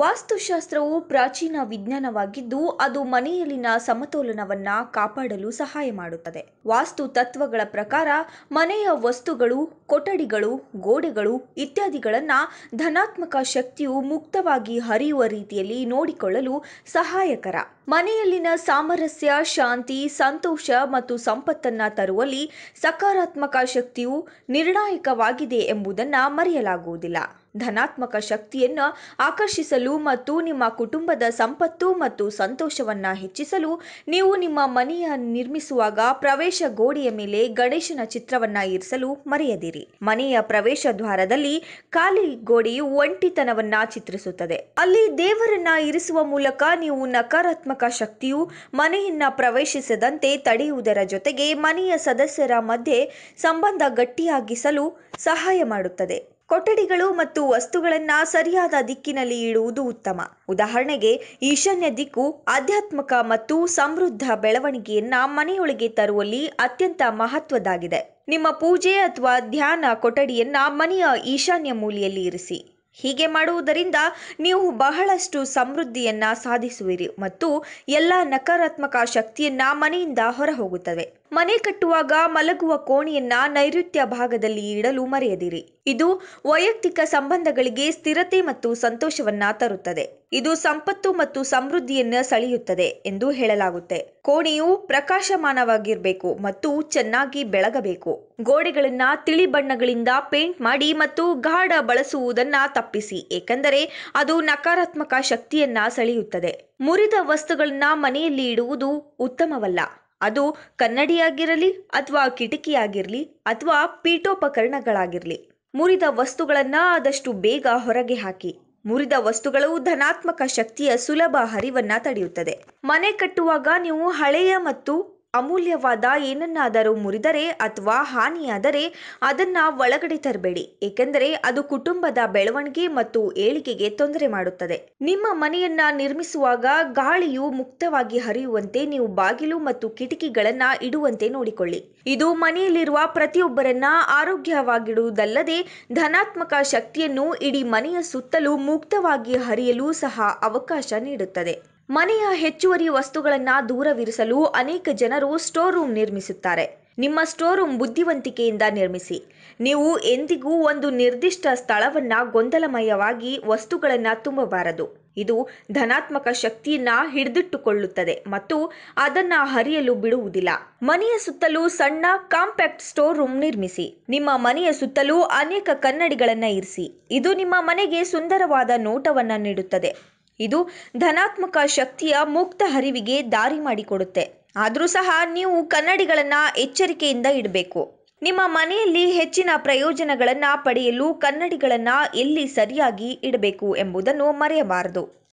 ವಾಸ್ತುಶಾಸ್ತ್ರವು ಪ್ರಾಚೀನ ವಿಜ್ಞಾನವಾಗಿದ್ದು ಅದು ಮನೆಯಲ್ಲಿನ ಸಮತೋಲನವನ್ನ ಕಾಪಾಡಲು ಸಹಾಯ ಮಾಡುತ್ತದೆ ವಾಸ್ತು ತತ್ವಗಳ ಪ್ರಕಾರ ಮನೆಯ ವಸ್ತುಗಳು ಕೊಠಡಿಗಳು ಗೋಡೆಗಳು ಇತ್ಯಾದಿಗಳನ್ನ ಧನಾತ್ಮಕ ಶಕ್ತಿಯು ಮುಕ್ತವಾಗಿ ಹರಿಯುವ ರೀತಿಯಲ್ಲಿ ನೋಡಿಕೊಳ್ಳಲು ಸಹಾಯಕರ ಮನೆಯಲ್ಲಿನ ಸಾಮರಸ್ಯ ಶಾಂತಿ ಸಂತೋಷ ಮತ್ತು ಸಂಪತ್ತನ್ನ ತರುವಲ್ಲಿ ಸಕಾರಾತ್ಮಕ ಶಕ್ತಿಯು ನಿರ್ಣಾಯಕವಾಗಿದೆ ಎಂಬುದನ್ನ ಮರೆಯಲಾಗುವುದಿಲ್ಲ ಧನಾತ್ಮಕ ಶಕ್ತಿಯನ್ನು ಆಕರ್ಷಿಸಲು ಮತ್ತು ನಿಮ್ಮ ಕುಟುಂಬದ ಸಂಪತ್ತು ಮತ್ತು ಸಂತೋಷವನ್ನು ಹೆಚ್ಚಿಸಲು ನೀವು ನಿಮ್ಮ ಮನೆಯ ನಿರ್ಮಿಸುವಾಗ ಪ್ರವೇಶ ಗೋಡೆಯ ಮೇಲೆ ಗಣೇಶನ ಚಿತ್ರವನ್ನು ಇರಿಸಲು ಮರೆಯದಿರಿ ಮನೆಯ ಪ್ರವೇಶ ದ್ವಾರದಲ್ಲಿ ಖಾಲಿ ಗೋಡೆಯು ಒಂಟಿತನವನ್ನ ಚಿತ್ರಿಸುತ್ತದೆ ಅಲ್ಲಿ ದೇವರನ್ನ ಇರಿಸುವ ಮೂಲಕ ನೀವು ನಕಾರಾತ್ಮಕ ಶಕ್ತಿಯು ಮನೆಯನ್ನ ಪ್ರವೇಶಿಸದಂತೆ ತಡೆಯುವುದರ ಜೊತೆಗೆ ಮನೆಯ ಸದಸ್ಯರ ಮಧ್ಯೆ ಸಂಬಂಧ ಗಟ್ಟಿಯಾಗಿಸಲು ಸಹಾಯ ಮಾಡುತ್ತದೆ ಕೊಠಡಿಗಳು ಮತ್ತು ವಸ್ತುಗಳನ್ನು ಸರಿಯಾದ ದಿಕ್ಕಿನಲ್ಲಿ ಇಡುವುದು ಉತ್ತಮ ಉದಾಹರಣೆಗೆ ಈಶಾನ್ಯ ದಿಕ್ಕು ಆಧ್ಯಾತ್ಮಕ ಮತ್ತು ಸಮೃದ್ಧ ಬೆಳವಣಿಗೆಯನ್ನ ಮನೆಯೊಳಗೆ ತರುವಲ್ಲಿ ಅತ್ಯಂತ ಮಹತ್ವದ್ದಾಗಿದೆ ನಿಮ್ಮ ಪೂಜೆ ಅಥವಾ ಧ್ಯಾನ ಕೊಠಡಿಯನ್ನ ಮನೆಯ ಈಶಾನ್ಯ ಮೂಲೆಯಲ್ಲಿ ಇರಿಸಿ ಹೀಗೆ ಮಾಡುವುದರಿಂದ ನೀವು ಬಹಳಷ್ಟು ಸಮೃದ್ಧಿಯನ್ನ ಸಾಧಿಸುವಿರಿ ಮತ್ತು ಎಲ್ಲ ನಕಾರಾತ್ಮಕ ಶಕ್ತಿಯನ್ನ ಮನೆಯಿಂದ ಹೊರಹೋಗುತ್ತದೆ ಮನೆ ಕಟ್ಟುವಾಗ ಮಲಗುವ ಕೋಣೆಯನ್ನ ನೈಋತ್ಯ ಭಾಗದಲ್ಲಿ ಇಡಲು ಮರೆಯದಿರಿ ಇದು ವೈಯಕ್ತಿಕ ಸಂಬಂಧಗಳಿಗೆ ಸ್ಥಿರತೆ ಮತ್ತು ಸಂತೋಷವನ್ನ ತರುತ್ತದೆ ಇದು ಸಂಪತ್ತು ಮತ್ತು ಸಮೃದ್ಧಿಯನ್ನ ಸೆಳೆಯುತ್ತದೆ ಎಂದು ಹೇಳಲಾಗುತ್ತೆ ಕೋಣೆಯು ಪ್ರಕಾಶಮಾನವಾಗಿರಬೇಕು ಮತ್ತು ಚೆನ್ನಾಗಿ ಬೆಳಗಬೇಕು ಗೋಡೆಗಳನ್ನ ತಿಳಿ ಬಣ್ಣಗಳಿಂದ ಪೇಂಟ್ ಮಾಡಿ ಮತ್ತು ಗಾಢ ಬಳಸುವುದನ್ನ ತಪ್ಪಿಸಿ ಏಕೆಂದರೆ ಅದು ನಕಾರಾತ್ಮಕ ಶಕ್ತಿಯನ್ನ ಸೆಳೆಯುತ್ತದೆ ಮುರಿದ ವಸ್ತುಗಳನ್ನ ಮನೆಯಲ್ಲಿ ಇಡುವುದು ಉತ್ತಮವಲ್ಲ ಅದು ಕನ್ನಡಿಯಾಗಿರಲಿ ಅಥವಾ ಆಗಿರಲಿ ಅಥವಾ ಪೀಠೋಪಕರಣಗಳಾಗಿರಲಿ ಮುರಿದ ವಸ್ತುಗಳನ್ನು ಆದಷ್ಟು ಬೇಗ ಹೊರಗೆ ಹಾಕಿ ಮುರಿದ ವಸ್ತುಗಳು ಧನಾತ್ಮಕ ಶಕ್ತಿಯ ಸುಲಭ ಹರಿವನ್ನ ತಡೆಯುತ್ತದೆ ಮನೆ ಕಟ್ಟುವಾಗ ನೀವು ಹಳೆಯ ಮತ್ತು ಅಮೂಲ್ಯವಾದ ಏನನ್ನಾದರೂ ಮುರಿದರೆ ಅಥವಾ ಹಾನಿಯಾದರೆ ಅದನ್ನು ಒಳಗಡೆ ತರಬೇಡಿ ಏಕೆಂದರೆ ಅದು ಕುಟುಂಬದ ಬೆಳವಣಿಗೆ ಮತ್ತು ಏಳಿಗೆಗೆ ತೊಂದರೆ ಮಾಡುತ್ತದೆ ನಿಮ್ಮ ಮನೆಯನ್ನ ನಿರ್ಮಿಸುವಾಗ ಗಾಳಿಯು ಮುಕ್ತವಾಗಿ ಹರಿಯುವಂತೆ ನೀವು ಬಾಗಿಲು ಮತ್ತು ಕಿಟಕಿಗಳನ್ನ ಇಡುವಂತೆ ನೋಡಿಕೊಳ್ಳಿ ಇದು ಮನೆಯಲ್ಲಿರುವ ಪ್ರತಿಯೊಬ್ಬರನ್ನ ಆರೋಗ್ಯವಾಗಿಡುವುದಲ್ಲದೆ ಧನಾತ್ಮಕ ಶಕ್ತಿಯನ್ನು ಇಡೀ ಮನೆಯ ಸುತ್ತಲೂ ಮುಕ್ತವಾಗಿ ಹರಿಯಲು ಸಹ ಅವಕಾಶ ನೀಡುತ್ತದೆ ಮನೆಯ ಹೆಚ್ಚುವರಿ ವಸ್ತುಗಳನ್ನು ದೂರವಿರಿಸಲು ಅನೇಕ ಜನರು ಸ್ಟೋರ್ ರೂಮ್ ನಿರ್ಮಿಸುತ್ತಾರೆ ನಿಮ್ಮ ಸ್ಟೋರ್ ರೂಮ್ ಬುದ್ಧಿವಂತಿಕೆಯಿಂದ ನಿರ್ಮಿಸಿ ನೀವು ಎಂದಿಗೂ ಒಂದು ನಿರ್ದಿಷ್ಟ ಸ್ಥಳವನ್ನ ಗೊಂದಲಮಯವಾಗಿ ವಸ್ತುಗಳನ್ನು ತುಂಬಬಾರದು ಇದು ಧನಾತ್ಮಕ ಶಕ್ತಿಯನ್ನ ಹಿಡಿದಿಟ್ಟುಕೊಳ್ಳುತ್ತದೆ ಮತ್ತು ಅದನ್ನ ಹರಿಯಲು ಬಿಡುವುದಿಲ್ಲ ಮನೆಯ ಸುತ್ತಲೂ ಸಣ್ಣ ಕಾಂಪ್ಯಾಕ್ಟ್ ಸ್ಟೋರ್ ರೂಮ್ ನಿರ್ಮಿಸಿ ನಿಮ್ಮ ಮನೆಯ ಸುತ್ತಲೂ ಅನೇಕ ಕನ್ನಡಿಗಳನ್ನ ಇರಿಸಿ ಇದು ನಿಮ್ಮ ಮನೆಗೆ ಸುಂದರವಾದ ನೋಟವನ್ನ ನೀಡುತ್ತದೆ ಇದು ಧನಾತ್ಮಕ ಶಕ್ತಿಯ ಮುಕ್ತ ಹರಿವಿಗೆ ದಾರಿ ಮಾಡಿಕೊಡುತ್ತೆ ಆದರೂ ಸಹ ನೀವು ಕನ್ನಡಿಗಳನ್ನು ಎಚ್ಚರಿಕೆಯಿಂದ ಇಡಬೇಕು ನಿಮ್ಮ ಮನೆಯಲ್ಲಿ ಹೆಚ್ಚಿನ ಪ್ರಯೋಜನಗಳನ್ನು ಪಡೆಯಲು ಕನ್ನಡಿಗಳನ್ನು ಎಲ್ಲಿ ಸರಿಯಾಗಿ ಇಡಬೇಕು ಎಂಬುದನ್ನು ಮರೆಯಬಾರದು